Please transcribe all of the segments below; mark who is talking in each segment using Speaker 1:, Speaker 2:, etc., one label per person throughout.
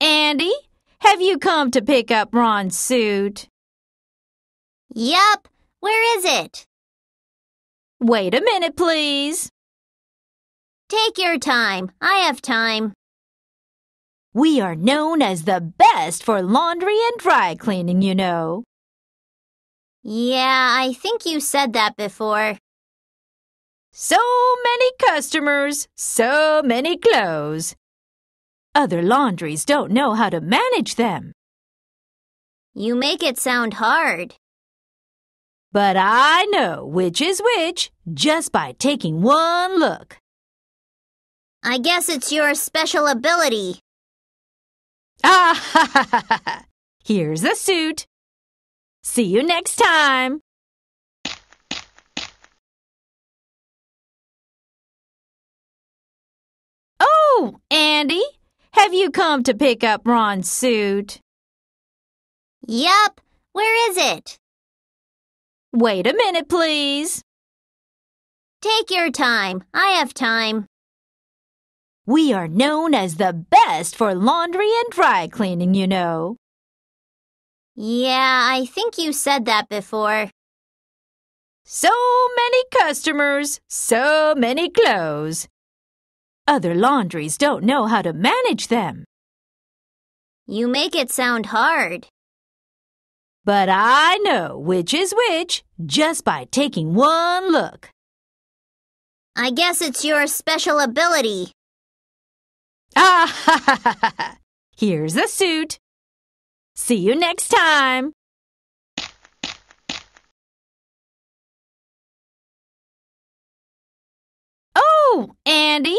Speaker 1: Andy? Have you come to pick up Ron's suit? Yup.
Speaker 2: Where is it? Wait a minute, please. Take your time. I have time. We are known as the best for laundry and dry cleaning, you know. Yeah, I think you said that before. So many customers, so many clothes. Other laundries don't know how to manage them. You make it sound hard. But I know which is which just by taking one look. I guess it's your special ability. Ah
Speaker 1: ha ha ha ha! Here's the suit. See you next time. Oh, Andy. Have you come to pick up Ron's suit? Yup. Where is it?
Speaker 2: Wait a minute, please. Take your time. I have time. We are known as the best for laundry and dry cleaning, you know. Yeah, I think you said that before. So many customers, so many clothes. Other laundries don't know how to manage them. You make it sound hard. But I know which is which just by taking one look. I guess it's your special ability. Ah, ha, ha, ha, ha. Here's a
Speaker 1: suit. See you next time. Oh, Andy.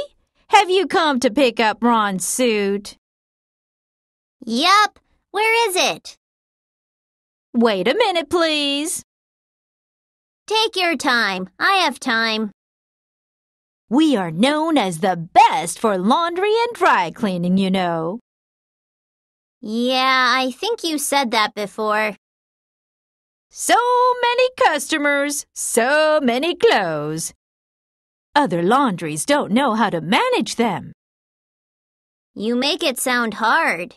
Speaker 1: Have you come to pick up Ron's suit?
Speaker 2: Yup. Where is it? Wait a minute, please. Take your time. I have time. We are known as the best for laundry and dry cleaning, you know. Yeah, I think you said that before. So many customers, so many clothes. Other laundries don't know how to manage them. You make it sound hard.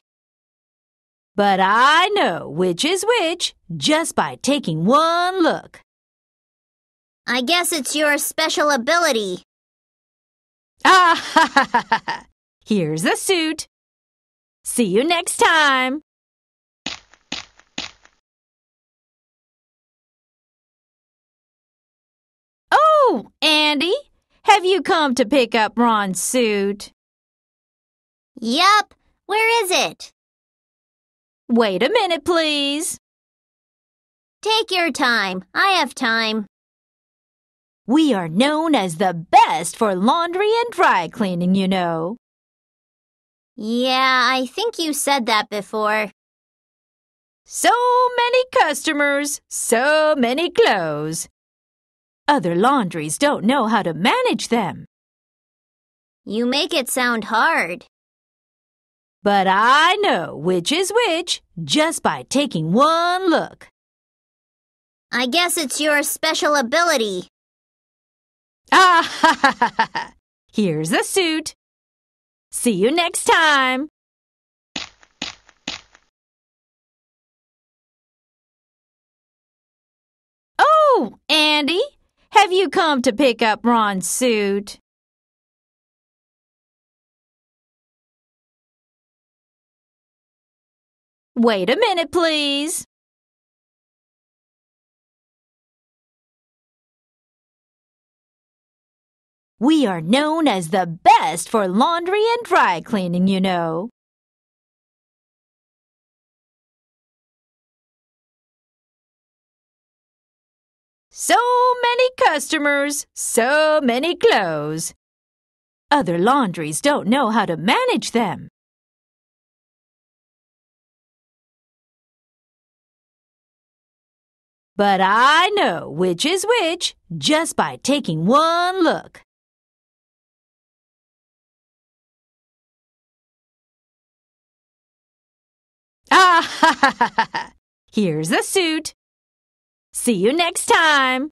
Speaker 2: But I know which is which just by taking one look. I guess it's your special ability.
Speaker 1: Ah ha ha ha ha! Here's the suit. See you next time. Oh, Andy. Have you come to pick up Ron's suit? Yup. Where is it?
Speaker 2: Wait a minute, please. Take your time. I have time. We are known as the best for laundry and dry cleaning, you know. Yeah, I think you said that before. So many customers, so many clothes. Other laundries don't know how to manage them. You make it sound hard. But I know which is which just by taking one look. I guess it's your special ability. Ah, ha, ha, ha,
Speaker 1: ha. Here's a suit. See you next time. Oh, Andy. Have you come to pick up Ron's suit? Wait a minute, please. We are known as the best for laundry and dry cleaning, you know. So many customers, so many clothes. Other laundries don't know how to manage them. But I know which is which just by taking one look. Ah ha ha ha ha! Here's the suit. See you next time!